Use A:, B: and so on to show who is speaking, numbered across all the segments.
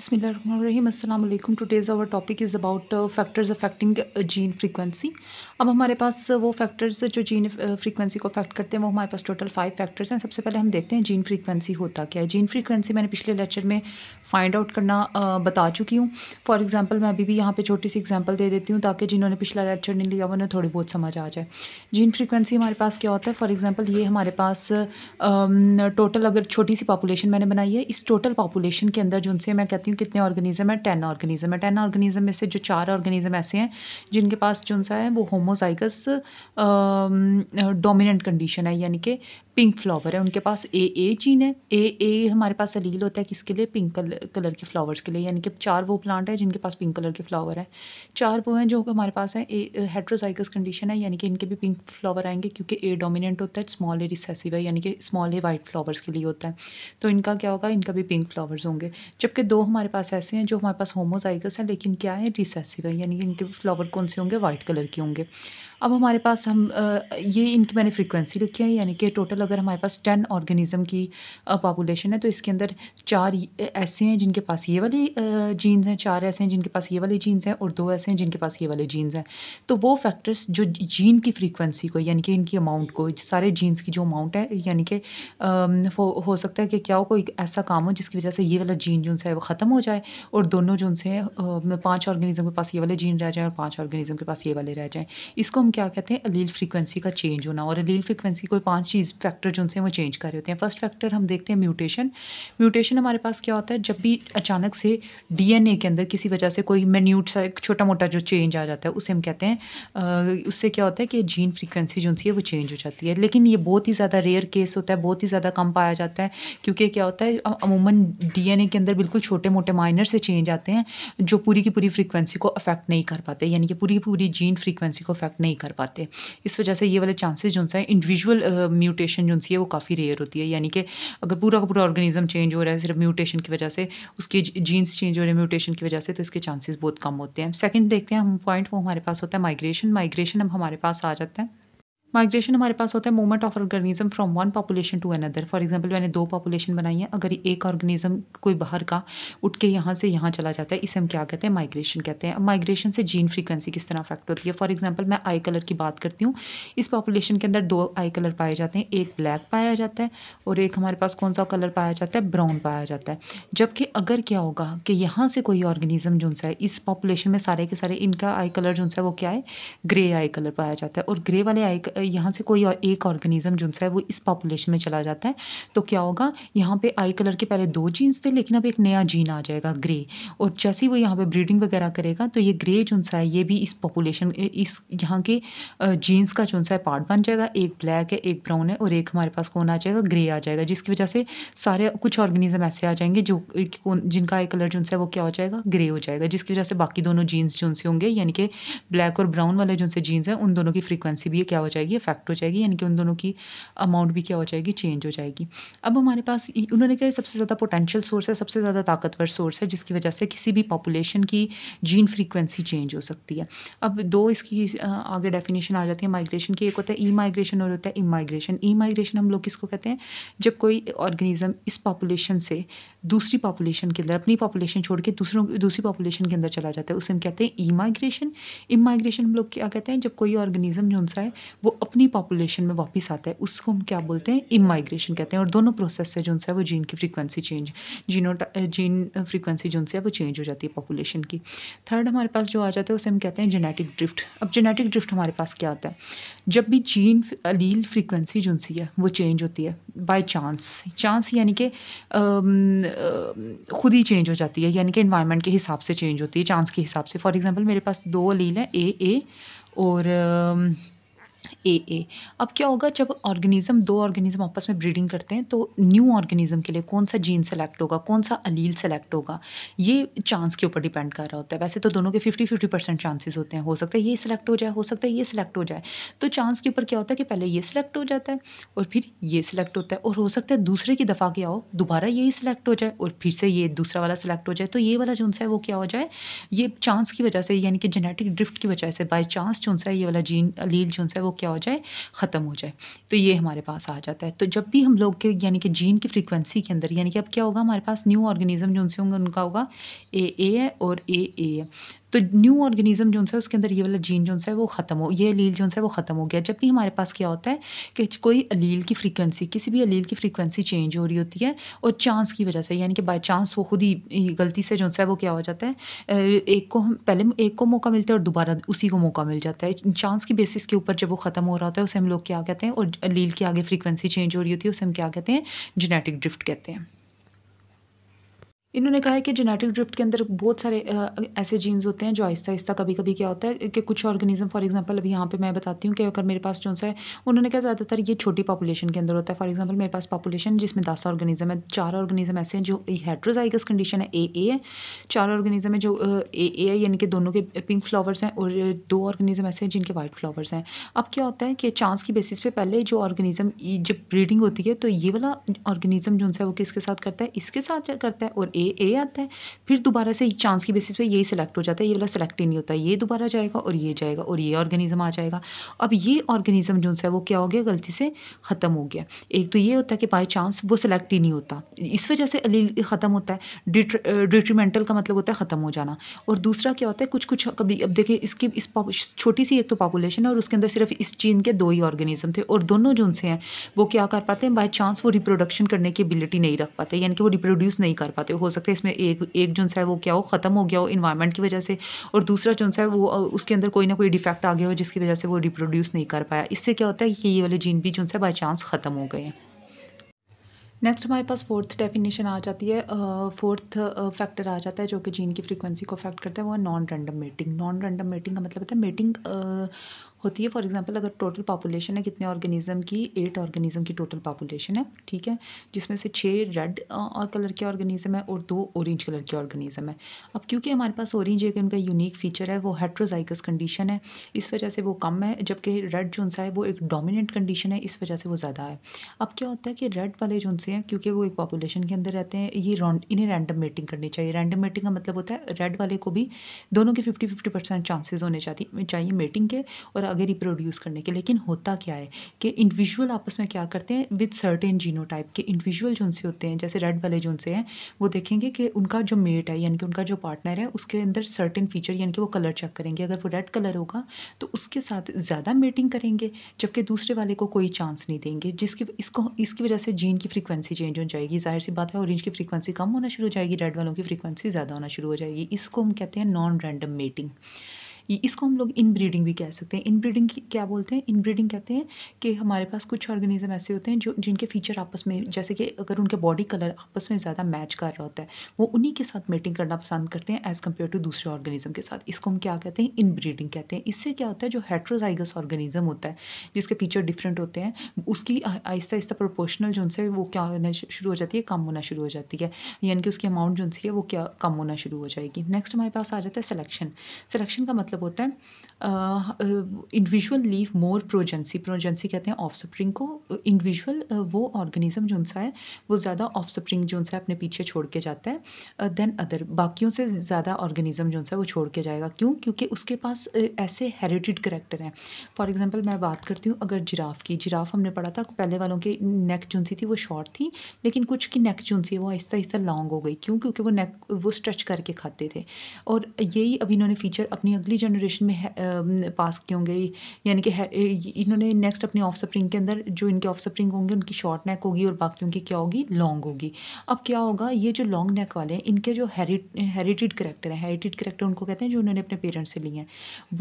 A: अस्सलाम वालेकुम today's our topic is about factors affecting gene frequency अब हमारे पास uh, वो फैक्टर्स जो जीन फ्रीक्वेंसी uh, को अफेक्ट करते हैं वो हमारे पास टोटल फाइव फैक्टर्स हैं सबसे पहले हम देखते हैं जीन फ्रीक्वेंसी होता क्या है जीन फ्रीक्वेंसी मैंने पिछले लेक्चर में फाइंड आउट करना uh, बता चुकी हूँ फॉर एग्जाम्पल मैं अभी भी यहाँ पर छोटी सी एग्जाम्पल दे देती हूँ ताकि जिन्होंने पिछला लेक्चर नहीं लिया उन्हें थोड़ी बहुत समझ आ जाए जीन फ्रीक्वेंसी हमारे पास क्या होता है फॉर एग्ज़ाम्पल ये हमारे पास टोटल um, अगर छोटी सी पॉपुलेशन मैंने बनाई है इस टोटल पॉपुलेशन के अंदर जिनसे मैं कहती हूँ हूँ कितने ऑर्गेनिज्म है टेन ऑर्गेनिज्म है टेन ऑर्गेनिज्म में से जो चार ऑर्गेनिज्म ऐसे हैं जिनके पास जो सा है वो होमोजाइगस डोमिनेंट कंडीशन है यानी कि पिंक फ्लावर है उनके पास ए ए जीन है ए ए हमारे पास अलील होता है किसके लिए पिंक कलर कलर के फ्लावर्स के लिए यानी कि चार वो प्लांट है जिनके पास पिंक कलर के फ्लावर हैं चार वो हैं जो हमारे पास हैं ए हेट्रोजाइगस कंडीशन है यानी कि इनके भी पिंक फ्लावर आएंगे क्योंकि ए डोमिनेंट होता है स्मॉल ए रिसेसिव है यानी कि स्मॉल ए वाइट फ्लावर्स के लिए होता है तो इनका क्या होगा इनका भी पिंक फ्लावर्स होंगे जबकि दो हमारे पास ऐसे हैं जो हमारे पास होमोजाइगस है लेकिन क्या है रिसेसिव है यानी कि इनके फ्लावर कौन से होंगे वाइट कलर के होंगे अब हमारे पास हम ये इनकी मैंने फ्रीक्वेंसी रखी है यानी कि टोटल अगर हमारे पास टेन ऑर्गेनिज़म की पॉपुलेशन है तो इसके अंदर चार ऐसे हैं जिनके पास ये वाले जीन्स हैं चार ऐसे हैं जिनके पास ये वाले जीन्स हैं और दो ऐसे हैं जिनके पास ये वाले जीन्स हैं तो वो फैक्टर्स जो जीन की फ्रीक्वेंसी को यानी कि इनकी अमाउंट को सारे जीन्स की जो अमाउंट है यानी कि हो सकता है कि क्या कोई ऐसा काम हो जिसकी वजह से ये वाला जीन जो है वो ख़त्म हो जाए और दोनों जो उनसे पाँच ऑर्गेनिज़म के पास ये वाले जीन रह जाएँ और पाँच ऑर्गेनिज़म के पास ये वाले रह जाएँ इसको हम क्या कहते हैं अलील फ्रीक्वेंसी का चेंज होना और अलील फ्रीक्वेंसी कोई पांच चीज़ फैक्टर जो उनसे वो चेंज कर रहे होते हैं फर्स्ट फैक्टर हम देखते हैं म्यूटेशन म्यूटेशन हमारे पास क्या होता है जब भी अचानक से डीएनए के अंदर किसी वजह से कोई मेन्यूट सा एक छोटा मोटा जो चेंज आ जाता है उसे हम कहते हैं उससे क्या होता है कि जीन फ्रिक्वेंसी जो है वो चेंज हो जाती है लेकिन ये बहुत ही ज़्यादा रेयर केस होता है बहुत ही ज़्यादा कम पाया जाता है क्योंकि क्या होता है अमूमन डी के अंदर बिल्कुल छोटे मोटे माइनर से चेंज आते हैं जो पूरी की पूरी फ़्रिक्वेंसी को अफेक्ट नहीं कर पाते यानी कि पूरी पूरी जीन फ्रीक्वेंसी को अफेक्ट नहीं कर पाते इस वजह से ये वाले चांसेस जो है इंडिविजुअल म्यूटेशन जो है वो काफ़ी रेयर होती है यानी कि अगर पूरा का पूरा ऑर्गेनिज्म चेंज हो रहा है सिर्फ म्यूटेशन की वजह से उसके जीन्स चेंज हो रहे हैं म्यूटेशन की वजह से तो इसके चांसेज बहुत कम होते हैं सेकेंड देखते हैं हम पॉइंट वो हमारे पास होता है माइग्रेशन माइग्रेशन अब हमारे पास आ जाता है माइग्रेशन हमारे पास होता है movement of organism from one population to another for example मैंने दो पॉपुलेशन बनाई है अगर एक ऑर्गेनिज्म कोई बाहर का उठ के यहाँ से यहाँ चला जाता है इसे हम क्या कहते हैं माइग्रेशन कहते हैं माइग्रेशन से जीन फ्रीक्वेंसी किस तरह अफेक्ट होती है फॉर एग्जाम्पल मैं आई कलर की बात करती हूँ इस पॉपुलेशन के अंदर दो आई कलर पाए जाते हैं एक ब्लैक पाया जाता है और एक हमारे पास कौन सा कलर पाया जाता है ब्राउन पाया जाता है जबकि अगर क्या होगा कि यहाँ से कोई ऑर्गेनिज्म जो सा है इस पॉपुलेशन में सारे के सारे इनका आई कलर जो है वो क्या है ग्रे आई कलर पाया जाता है और ग्रे वाले आई यहाँ से कोई एक ऑर्गेनिज्म जो है वो इस पॉपुलेशन में चला जाता है तो क्या होगा यहाँ पे आई कलर के पहले दो जीन्स थे लेकिन अब एक नया जीन आ जाएगा ग्रे और जैसे ही वो यहाँ पे ब्रीडिंग वगैरह करेगा तो ये ग्रे जो है ये भी इस पॉपुलेशन इस यहाँ के जीन्स का जो है पार्ट बन जाएगा एक ब्लैक है एक ब्राउन है और एक हमारे पास कौन आ जाएगा ग्रे आ जाएगा जिसकी वजह से सारे कुछ ऑर्गेनिज्म ऐसे आ जाएंगे जो जिनका आई कलर जो है वो क्या हो जाएगा ग्रे हो जाएगा जिसकी वजह से बाकी दोनों जीन्स जो होंगे यानी कि ब्लैक और ब्राउन वाले जो जीन्स हैं उन दोनों की फ्रीक्वेंसी भी क्या हो जाएगी जाएगी इफेक्ट हो जाएगी यानी कि उन दोनों की अमाउंट भी क्या हो जाएगी चेंज हो जाएगी अब हमारे पास उन्होंने कहा सबसे ज़्यादा पोटेंशियल सोर्स है सबसे ज़्यादा ताकतवर सोर्स है जिसकी वजह से किसी भी पॉपुलेशन की जीन फ्रीक्वेंसी चेंज हो सकती है अब दो इसकी आगे डेफिनेशन आ जाती है माइग्रेशन की एक होता है ई माइग्रेशन और होता है इमाइग्रेशन ई माइग्रेशन हम लोग किसको कहते हैं जब कोई ऑर्गेनिज्म इस पॉपुलेशन से दूसरी पॉपुलेशन के अंदर अपनी पॉपुलेशन छोड़ के दूसरों दूसरी पॉपुलेशन के अंदर चला जाता है उसे हम कहते हैं ई माइग्रेशन इमाइग्रेशन हम लोग क्या कहते हैं जब कोई ऑर्गेनिज्म जो सा है वो अपनी पॉपुलेशन में वापस आता है उसको हम क्या बोलते हैं इमाइग्रेशन कहते हैं और दोनों प्रोसेस से जो है वो जीन की फ्रीक्वेंसी चेंज जीनो जीन फ्रीक्वेंसी जो है वो चेंज हो जाती है पॉपुलेशन की थर्ड हमारे पास जो आ जाता है उसे हम कहते हैं जेनेटिक ड्रिफ्ट अब जेनेटिक ड्रिफ्ट हमारे पास क्या आता है जब भी जीन अलील फ्रीक्वेंसी जो है वो चेंज होती है बाई चांस चांस यानी कि खुद ही चेंज हो जाती है यानी कि इन्वायरमेंट के हिसाब से चेंज होती है चांस के हिसाब से फॉर एग्जाम्पल मेरे पास दो अलील हैं ए ए और ए ए अब क्या होगा जब ऑर्गेनिज्म दो ऑर्गेनिज्म आपस में ब्रीडिंग करते हैं तो न्यू ऑर्गेनिज्म के लिए कौन सा जीन सेलेक्ट होगा कौन सा अलील सेलेक्ट होगा ये चांस के ऊपर डिपेंड कर रहा होता है वैसे तो दोनों के फिफ्टी फिफ्टी परसेंट चांसेस होते हैं हो सकता है ये सिलेक्ट हो जाए हो सकता है ये सिलेक्ट हो जाए तो चांस के ऊपर क्या होता है कि पहले ये सिलेक्ट हो जाता है और फिर ये सिलेक्ट होता है और हो सकता है दूसरे की दफ़ा क्या हो दोबारा यही सिलेक्ट हो जाए और फिर से ये दूसरा वाला सिलेक्ट हो जाए तो ये वाला जो सा है वो क्या हो जाए ये चांस की वजह से यानी कि जेनेटिक ड्रिफ्ट की वजह से बाई चांस जो सा है ये वाला जीन अलील जो सा है वो क्या हो जाए ख़त्म हो जाए तो ये हमारे पास आ जाता है तो जब भी हम लोग के यानी कि जीन की फ्रीक्वेंसी के अंदर यानी कि अब क्या होगा हमारे पास न्यू ऑर्गेनिज्म जो उनसे होंगे उनका होगा ए ए है और ए ए है तो न्यू ऑर्गेनिज्म जो है उसके अंदर ये वाला जीन जो है वो ख़त्म हो ये अलील जो है वो ख़त्म हो गया जबकि हमारे पास क्या होता है कि कोई अलील की फ्रीक्वेंसी किसी भी अलील की फ्रीक्वेंसी चेंज हो रही होती है और चांस की वजह से यानी कि बाई चांस वो खुद ही गलती से जो है वो क्या हो जाता है एक को हम पहले एक को मौका मिलता है और दोबारा उसी को मौका मिल जाता है चांस की बेसिस के ऊपर जब वो ख़त्म हो रहा होता है उसे हम लोग क्या कहते हैं और अलील की आगे फ्रीक्वेंसी चेंज हो रही होती है उसे हम क्या कहते हैं जेनेटिक ड्रिफ्ट कहते हैं इन्होंने कहा है कि जेनेटिक ड्रिफ्ट के अंदर बहुत सारे ऐसे जीन्स होते हैं जो आहिस्ता आहिस्ता कभी कभी क्या होता है कि कुछ ऑर्गेनिज्म फॉर एग्जांपल अभी यहाँ पे मैं बताती हूँ कि अगर मेरे पास जो सा है उन्होंने कहा ज़्यादातर ये छोटी पॉपुलेशन के अंदर होता है फॉर एग्जांपल मेरे पास पॉपुलेशन जिसमें दस ऑर्गेनिज्म है चार ऑर्गेनिज्म ऐसे हैं जो हैड्रोजाइगस कंडीशन है ए ए है चार ऑर्गेनिज्म है जो ए ए है यानी कि दोनों के पिंक फ्लावर्स हैं और दो ऑर्गेनिज्म ऐसे हैं जिनके वाइट फ्लावर्स हैं अब क्या होता है कि चांस की बेसिस पे पहले जो ऑर्गेनिज्म जब ब्रीडिंग होती है तो ये वाला ऑर्गेनिज्म जो है वो किसके साथ करता है इसके साथ करता है और ए ए आता है फिर दोबारा से चांस की बेसिस पे यही सिलेक्ट हो जाता है ये वाला सिलेक्ट ही नहीं होता ये दोबारा जाएगा और ये जाएगा और ये ऑर्गेनिज्म आ जाएगा अब ये ऑर्गेनिज्म जो है वो क्या हो गया गलती से ख़त्म हो गया एक तो ये होता है कि बाई चांस वो सिलेक्ट ही नहीं होता इस वजह से अलील ख़त्म होता है डिट्रीमेंटल का मतलब होता है ख़त्म हो जाना और दूसरा क्या होता है कुछ कुछ कभी अब देखिए इसकी इस छोटी सी एक तो पॉपुलेशन है और उसके अंदर सिर्फ इस चीन के दो ही ऑर्गेनिज्म थे और दोनों जो उनसे हैं वो क्या कर पाते हैं बाई चांस वो रिप्रोडक्शन करने की एबिलिटी नहीं रख पाते यानी कि वो रिप्रोड्यूस नहीं कर पाते हो सकता है इसमें एक एक जो है वो क्या हो ख़त्म हो गया हो इन्वायरमेंट की वजह से और दूसरा जो है वो उसके अंदर कोई ना कोई डिफेक्ट आ गया हो जिसकी वजह से वो रिप्रोड्यूस नहीं कर पाया इससे क्या होता है कि ये वाले जीन भी जो है बाई चांस ख़त्म हो गए नेक्स्ट हमारे पास फोर्थ डेफिनेशन आ जाती है फोर्थ फैक्टर आ जाता है जो कि जीन की फ्रीक्वेंसी को अफेक्ट करता है वो है non random mating non random mating का मतलब होता है मेटिंग होती है फॉर एग्जांपल अगर टोटल पॉपुलेशन है कितने ऑर्गेनिज्म की एट ऑर्गेनिज्म की टोटल पॉपुलेशन है ठीक है जिसमें से छः रेड और कलर के ऑर्गेनिज्म है और दो ऑरेंज कलर के ऑर्गेनिज्म है अब क्योंकि हमारे पास ऑरेंज एक उनका यूनिक फीचर है वो हेट्रोजाइकस कंडीशन है इस वजह से वो कम है जबकि रेड जो सा है वो एक डोमिनेंट कंडीशन है इस वजह से वो ज़्यादा है अब क्या होता है कि रेड वाले जो उनसे हैं क्योंकि वो एक पॉपुलेशन के अंदर रहते हैं ये इन्हें रैंडम मेटिंग करनी चाहिए रैंडम मेटिंग का मतलब होता है रेड वाले को भी दोनों के फिफ्टी फिफ्टी परसेंट चांसेज होने चाहिए मेटिंग के और आगे रिप्रोड्यूस करने के लेकिन होता क्या है कि इंडिविजुअल आपस में क्या करते हैं विद सर्टेन टाइप के इंडिविजुअल जो उनसे होते हैं जैसे रेड वाले जो उनसे हैं वो देखेंगे कि उनका जो मेट है यानी कि उनका जो पार्टनर है उसके अंदर सर्टेन फीचर यानी कि वो कलर चेक करेंगे अगर वो रेड कलर होगा तो उसके साथ ज़्यादा मेटिंग करेंगे जबकि दूसरे वाले को कोई चांस नहीं देंगे जिसकी इसको इसकी वजह से जीन की फ्रीक्वेंसी चेंज हो जाएगी जाहिर सी बात है ऑरेंज की फ्रीक्वेंसी कम होना शुरू हो जाएगी रेड वालों की फ्रीक्वेंसी ज़्यादा होना शुरू हो जाएगी इसको हम कहते हैं नॉन रैंडम मेटिंग ये इसको हम लोग इन ब्रीडिंग भी कह सकते हैं इन ब्रीडिंग क्या बोलते हैं इन ब्रीडिंग कहते हैं कि हमारे पास कुछ ऑर्गेनिज्म ऐसे होते हैं जो जिनके फीचर आपस में जैसे कि अगर उनके बॉडी कलर आपस में ज़्यादा मैच कर रहा होता है वो उन्हीं के साथ मेटिंग करना पसंद करते हैं एज़ कम्पेयर टू दूसरे ऑर्गेनिज्म के साथ इसको हम क्या कहते हैं इन ब्रीडिंग कहते हैं इससे क्या होता है जो हेट्रोजाइगस ऑर्गेनिज्म होता है जिसके फीचर डिफरेंट होते हैं उसकी आहिस्ता आहिस्ता प्रोपोर्शनल जो उनसे वो क्या होना शुरू हो जाती है कम होना शुरू हो जाती है यानी कि उसकी अमाउंट जो है वो क्या कम होना शुरू हो जाएगी नेक्स्ट हमारे पास आ जाता है सिलेक्शन सिलेक्शन का मतलब मतलब होता है इंडिविजुअल लीव मोर प्रोजेंसी प्रोजेंसी कहते हैं ऑफ स्प्रिंग को इंडिविजुअल वो ऑर्गेनिज्म जो सा है वो ज़्यादा ऑफ स्प्रिंग जो सा अपने पीछे छोड़ के जाता है देन अदर बाकियों से ज़्यादा ऑर्गेनिज्म जो सा वो छोड़ के जाएगा क्यों क्योंकि उसके पास ऐसे हेरिटेड करेक्टर हैं फॉर एग्जाम्पल मैं बात करती हूँ अगर जिराफ की जिराफ हमने पढ़ा था पहले वालों की नेक जो थी वो शॉर्ट थी लेकिन कुछ की नेक जो थी वो आहिस्ता आहिस्ता लॉन्ग हो गई क्यों क्योंकि वो नेक वो स्ट्रेच करके खाते थे और यही अभी इन्होंने फीचर अपनी अगली जनरेशन में पास किए होंगे यानी कि इन्होंने नेक्स्ट अपने ऑफ स्प्रिंग के अंदर जो इनके ऑफ स्प्रिंग होंगे उनकी शॉर्ट नेक होगी और बाकी उनकी क्या होगी लॉन्ग होगी अब क्या होगा ये जो लॉन्ग नेक वाले हैं इनके जो हेरिटेड करेक्टर हैं हेरिटेड करेक्टर उनको कहते हैं जो उन्होंने अपने पेरेंट्स से लिए हैं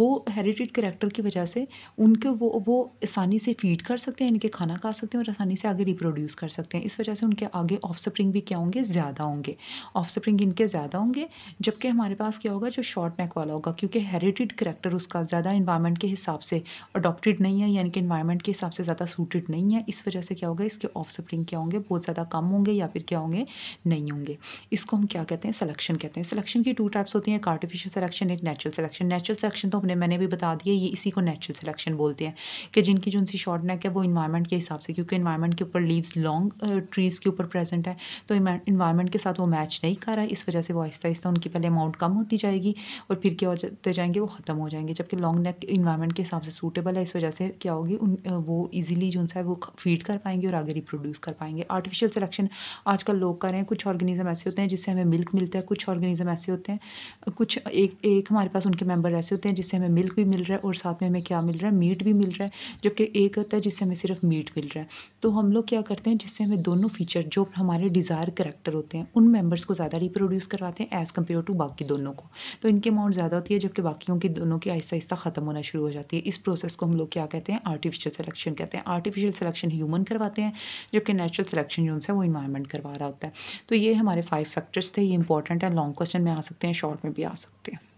A: वो हेरिटेड करेक्टर की वजह से उनके वो वो आसानी से फीड कर सकते हैं इनके खाना खा सकते हैं और आसानी से आगे रिप्रोड्यूस कर सकते हैं इस वजह से उनके आगे ऑफ स्प्रिंग भी क्या होंगे ज़्यादा होंगे ऑफ स्प्रिंग इनके ज़्यादा होंगे जबकि हमारे पास क्या होगा जो शॉर्ट नेक वाला होगा क्योंकि हेरिट इनहेरिटेड करेक्टर उसका ज़्यादा इन्वायरमेंट के हिसाब से अडोप्टिड नहीं है यानी कि इन्वायरमेंट के हिसाब से ज़्यादा सूटेड नहीं है इस वजह से क्या होगा इसके ऑफ स्प्रिंग क्या होंगे बहुत ज़्यादा कम होंगे या फिर क्या होंगे नहीं होंगे इसको हम क्या कहते हैं सलेक्शन कहते हैं सलेक्शन की टू टाइप्स होती हैं एक आर्टिफिशियल सलेक्शन एक नेचुरल सलेक्शन नेचुरल सलेक्शन तो हमने मैंने भी बता दिया ये इसी को नेचुरल सलेक्शन बोलते हैं कि जिनकी जो उनकी शॉर्ट नेक है वो इन्वायरमेंट के हिसाब से क्योंकि इन्वायरमेंट के ऊपर लीव्स लॉन्ग ट्रीज़ के ऊपर प्रेजेंट है तो इन्वायरमेंट के साथ वो मैच नहीं कर रहा है इस वजह से वो आहिस्ता आहिस्ता उनकी पहले अमाउंट कम होती जाएगी और फिर क्या होते जाएंगे वो ख़त्म हो जाएंगे जबकि लॉन्ग नेक इन्वायरमेंट के हिसाब से सूटेबल है इस वजह से क्या होगी उन वो ईजिली जो है वो फीड कर पाएंगे और आगे रिप्रोड्यूस कर पाएंगे आर्टिफिशियल सिलेक्शन आजकल लोग कर रहे हैं कुछ ऑर्गेनिज्म ऐसे होते हैं जिससे हमें मिल्क मिलता है कुछ ऑर्गेनिज्म ऐसे होते हैं कुछ एक एक हमारे पास उनके मेम्बर ऐसे होते हैं जिससे हमें मिल्क भी मिल रहा है और साथ में हमें क्या मिल रहा है मीट भी मिल रहा है जबकि एक होता है जिससे हमें सिर्फ मीट मिल रहा है तो हम लोग क्या करते हैं जिससे हमें दोनों फीचर जो हमारे डिज़ायर करेक्टर होते हैं उन मेम्बर्स को ज़्यादा रिप्रोड्यूस करवाते हैं एज़ कम्पेयर टू बाकी दोनों को तो इनकी अमाउंट ज़्यादा होती है जबकि बाकी क्योंकि दोनों की आहिस्ता आहिस्ता ख़त्म होना शुरू हो जाती है इस प्रोसेस को हम लोग क्या कहते हैं आर्टिफिशियल सिलेक्शन कहते हैं आर्टिफिशियल सिलेक्शन ह्यूमन करवाते हैं जबकि नेचुरल सिलेक्शन जो उनसे वो इन्वायरमेंट करवा रहा होता है तो ये हमारे फाइव फैक्टर्स थे ये इंपॉर्टेंट है लॉन्ग क्वेश्चन में आ सकते हैं शॉर्ट में भी आ सकते हैं